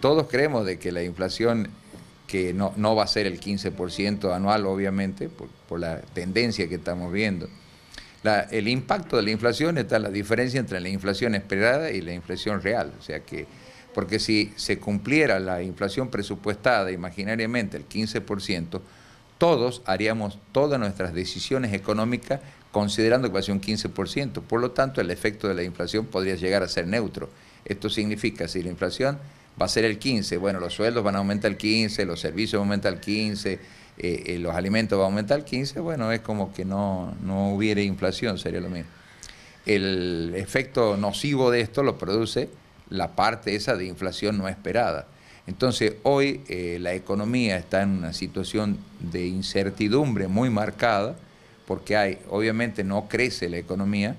todos creemos de que la inflación, que no, va a ser el 15% anual, obviamente, por, la tendencia que estamos viendo, el impacto de la inflación está en la diferencia entre la inflación esperada y la inflación real. O sea que, porque si se cumpliera la inflación presupuestada imaginariamente, el 15%, todos haríamos todas nuestras decisiones económicas considerando que va a ser un 15%. Por lo tanto, el efecto de la inflación podría llegar a ser neutro. Esto significa, si la inflación va a ser el 15. Bueno, los sueldos van a aumentar el 15, los servicios van a aumentar el 15, eh, eh, los alimentos van a aumentar el 15. Bueno, es como que no, no hubiera inflación, sería lo mismo. El efecto nocivo de esto lo produce la parte esa de inflación no esperada. Entonces, hoy eh, la economía está en una situación de incertidumbre muy marcada, porque hay, obviamente no crece la economía,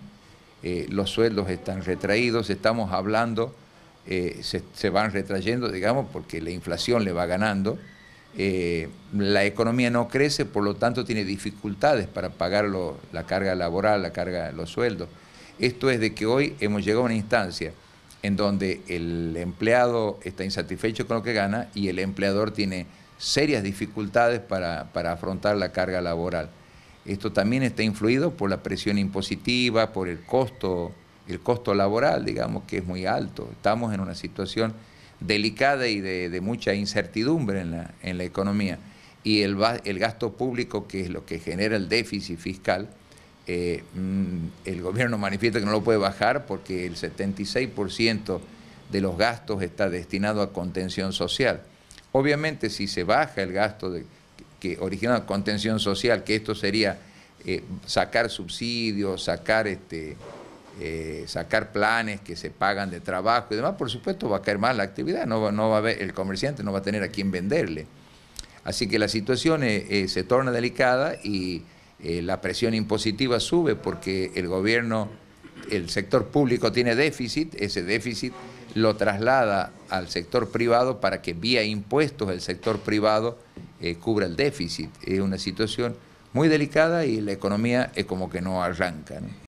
los sueldos están retraídos, estamos hablando eh, se, van retrayendo, digamos, porque la inflación le va ganando. Eh, la economía no crece, por lo tanto tiene dificultades para pagar la carga laboral, la carga, de los sueldos. Esto es de que hoy hemos llegado a una instancia en donde el empleado está insatisfecho con lo que gana y el empleador tiene serias dificultades para afrontar la carga laboral. Esto también está influido por la presión impositiva, por el costo el costo laboral, digamos, que es muy alto. Estamos en una situación delicada y de, mucha incertidumbre en la, economía. Y el, gasto público, que es lo que genera el déficit fiscal, eh, mm, el gobierno manifiesta que no lo puede bajar porque el 76% de los gastos está destinado a contención social. Obviamente, si se baja el gasto de, que origina contención social, que esto sería eh, sacar subsidios, sacar este, eh, sacar planes que se pagan de trabajo y demás, por supuesto va a caer más la actividad, no no va a haber, el comerciante no va a tener a quién venderle. Así que la situación eh, eh, se torna delicada y la presión impositiva sube porque el gobierno, el sector público tiene déficit, ese déficit lo traslada al sector privado para que vía impuestos el sector privado cubra el déficit. Es una situación muy delicada y la economía es como que no arranca.